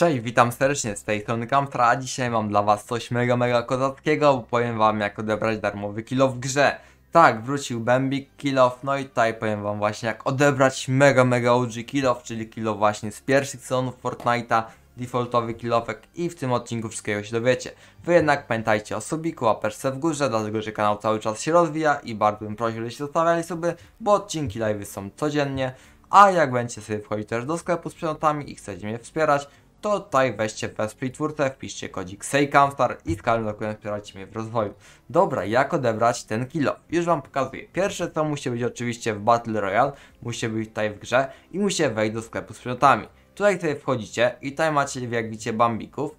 Cześć, witam serdecznie, z tej strony Kamstra, a dzisiaj mam dla was coś mega mega kozackiego, powiem wam jak odebrać darmowy kilo w grze. Tak, wrócił Bambik Killoff, no i tutaj powiem wam właśnie jak odebrać mega mega OG Killoff, czyli kilo właśnie z pierwszych sezonów Fortnite'a, defaultowy kilofek i w tym odcinku wszystkiego się dowiecie. Wy jednak pamiętajcie o subiku, łapeczce w górze, dlatego że kanał cały czas się rozwija i bardzo bym prosił, żebyście zostawiali sobie, bo odcinki live są codziennie. A jak będziecie sobie wchodzić też do sklepu z przedmiotami i chcecie mnie wspierać, to tutaj weźcie we Splitwórce, wpiszcie kodzik camstar i z każdym rokiem wspieracie mnie w rozwoju. Dobra, jak odebrać ten kilo? Już Wam pokazuję. Pierwsze co musi być oczywiście w Battle Royale, musi być tutaj w grze i musi wejść do sklepu z przedmiotami. Tutaj sobie wchodzicie i tutaj macie, jak widzicie, bambików.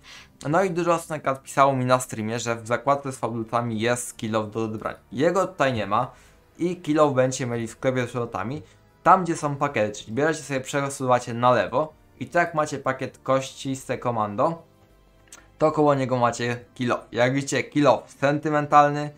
No i dużo osób pisało mi na streamie, że w zakładce z fabulcami jest kilo do odebrania. Jego tutaj nie ma i kilo będzie mieli w sklepie z przedmiotami. Tam, gdzie są pakiety, czyli bieracie sobie, przesuwacie na lewo i tak macie pakiet kości kościste komando, to koło niego macie kilo. Jak widzicie, kilo sentymentalny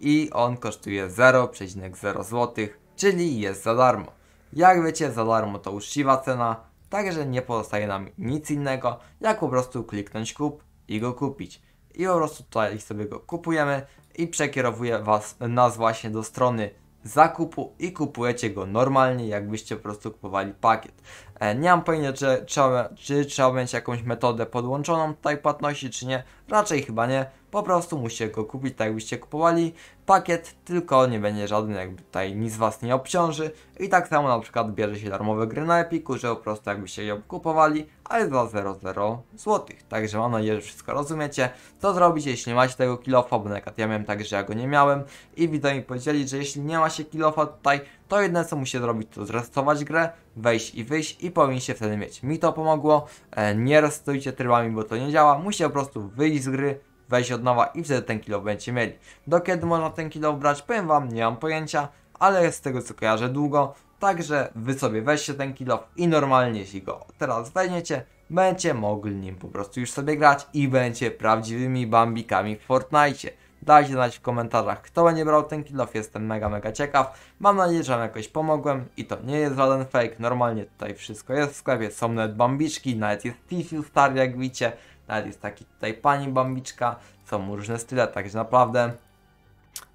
i on kosztuje 0,0 zł, czyli jest za darmo. Jak wiecie, za darmo to uczciwa cena, także nie pozostaje nam nic innego, jak po prostu kliknąć kup i go kupić. I po prostu tutaj sobie go kupujemy i przekierowuje was, nas właśnie do strony zakupu i kupujecie go normalnie, jakbyście po prostu kupowali pakiet. E, nie mam pojęcia, czy trzeba, czy trzeba będzie jakąś metodę podłączoną tutaj płatności, czy nie. Raczej chyba nie. Po prostu musicie go kupić, tak jakbyście kupowali pakiet, tylko nie będzie żaden jakby tutaj nic Was nie obciąży. I tak samo na przykład bierze się darmowe gry na Epiku, że po prostu jakbyście ją kupowali, ale za 00 zł. Także mam nadzieję, że wszystko rozumiecie. Co zrobić, jeśli macie tego kilofa, bo na przykład ja miałem tak, że ja go nie miałem. I widzowie mi powiedzieli, że jeśli nie ma się kilofa tutaj, to jedyne co musi zrobić to zrestować grę, wejść i wyjść i powinien się wtedy mieć. Mi to pomogło, e, nie restujcie trybami, bo to nie działa, musicie po prostu wyjść z gry, wejść od nowa i wtedy ten kilo będziecie mieli. Do kiedy można ten kilo brać, powiem wam, nie mam pojęcia, ale z tego co kojarzę długo, także wy sobie weźcie ten kilo i normalnie jeśli go teraz weźmiecie, będziecie mogli nim po prostu już sobie grać i będziecie prawdziwymi bambikami w Fortnite. Cie. Dajcie znać w komentarzach, kto będzie brał ten kilof, jestem mega, mega ciekaw. Mam nadzieję, że wam jakoś pomogłem i to nie jest żaden fake, normalnie tutaj wszystko jest w sklepie, są nawet bambiczki, nawet jest Tiffy Star jak widzicie, nawet jest taki tutaj pani bambiczka, są różne style, także naprawdę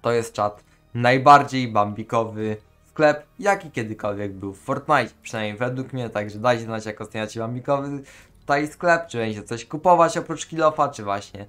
to jest czat najbardziej bambikowy sklep, jaki kiedykolwiek był w Fortnite, przynajmniej według mnie, także dajcie znać jak oceniacie bambikowy tutaj sklep, czy będziecie coś kupować oprócz kilofa, czy właśnie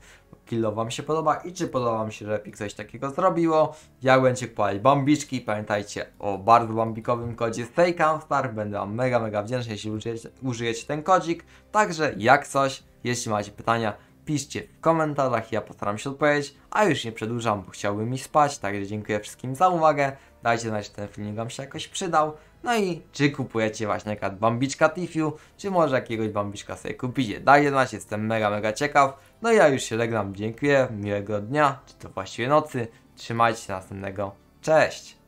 kilo Wam się podoba i czy podoba Wam się, że Epic coś takiego zrobiło. Ja będziecie kupować bombiczki, pamiętajcie o bardzo bombikowym kodzie StayCamStar, będę Wam mega, mega wdzięczny, jeśli użyjecie, użyjecie ten kodzik. Także jak coś, jeśli macie pytania, piszcie w komentarzach, ja postaram się odpowiedzieć, a już nie przedłużam, bo chciałbym mi spać, także dziękuję wszystkim za uwagę, dajcie znać, czy ten filmik Wam się jakoś przydał. No i czy kupujecie właśnie jakaś bambiczka Tifiu, czy może jakiegoś bambiczka sobie kupicie. Dajcie tak, znać, jestem mega, mega ciekaw. No i ja już się legnam, dziękuję, miłego dnia, czy to właściwie nocy. Trzymajcie się następnego, cześć!